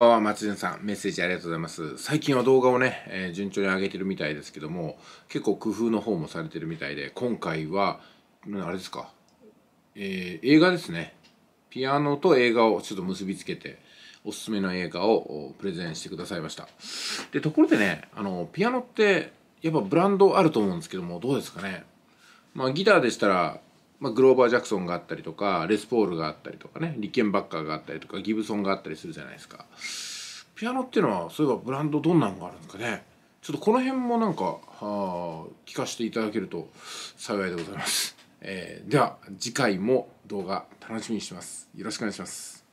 あ松潤さん、メッセージありがとうございます。最近は動画をね、えー、順調に上げてるみたいですけども、結構工夫の方もされてるみたいで、今回は、あれですか、えー、映画ですね。ピアノと映画をちょっと結びつけて、おすすめの映画をプレゼンしてくださいました。で、ところでね、あの、ピアノって、やっぱブランドあると思うんですけども、どうですかね。まあ、ギターでしたら、まあ、グローバー・ジャクソンがあったりとかレス・ポールがあったりとかねリケンバッカーがあったりとかギブソンがあったりするじゃないですかピアノっていうのはそういえばブランドどんなのがあるんですかねちょっとこの辺もなんかは聞かせていただけると幸いでございます、えー、では次回も動画楽しみにしてますよろしくお願いします